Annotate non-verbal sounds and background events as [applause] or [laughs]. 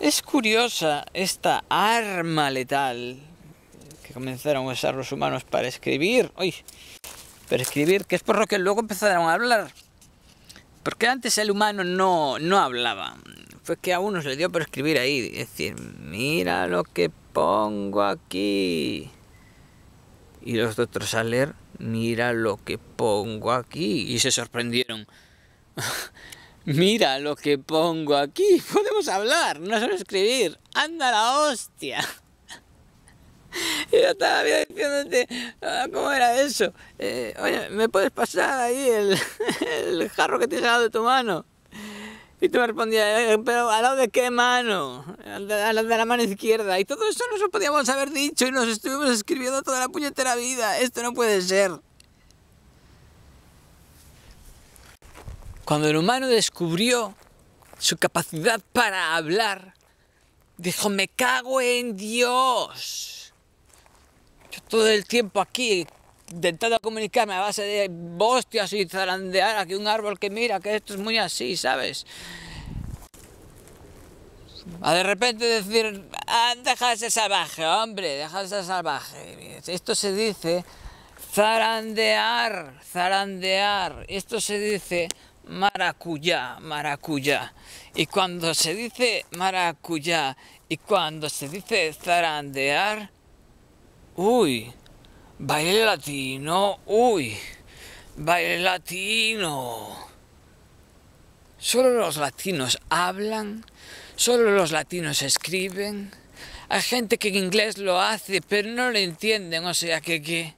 Es curiosa esta arma letal que comenzaron a usar los humanos para escribir. Uy, pero escribir, que es por lo que luego empezaron a hablar. Porque antes el humano no, no hablaba. Fue que a se le dio por escribir ahí. Es decir, mira lo que pongo aquí. Y los otros al leer, mira lo que pongo aquí. Y se sorprendieron. [laughs] Mira lo que pongo aquí. [laughs] Podemos hablar, no solo escribir. Anda la hostia. Y [laughs] yo estaba diciéndote, ah, ¿cómo era eso? Eh, oye, ¿me puedes pasar ahí el, [laughs] jarro que te he lado de tu mano? Y tú me respondías, eh, ¿pero al lado de qué mano? Al lado de, la mano izquierda. Y todo eso nos lo podíamos haber dicho y nos estuvimos escribiendo toda la puñetera vida. Esto no puede ser. Cuando el humano descubrió su capacidad para hablar, dijo, me cago en Dios. Yo todo el tiempo aquí intentando comunicarme a base de bostias y zarandear aquí un árbol que mira, que esto es muy así, ¿sabes? A de repente decir, ah, deja de salvaje, hombre, deja de salvaje. Esto se dice zarandear, zarandear. Esto se dice maracuyá, maracuyá. Y cuando se dice maracuyá y cuando se dice zarandear, uy, baile latino, uy, baile latino. Solo los latinos hablan, solo los latinos escriben. Hay gente que en inglés lo hace, pero no lo entienden, o sea que, que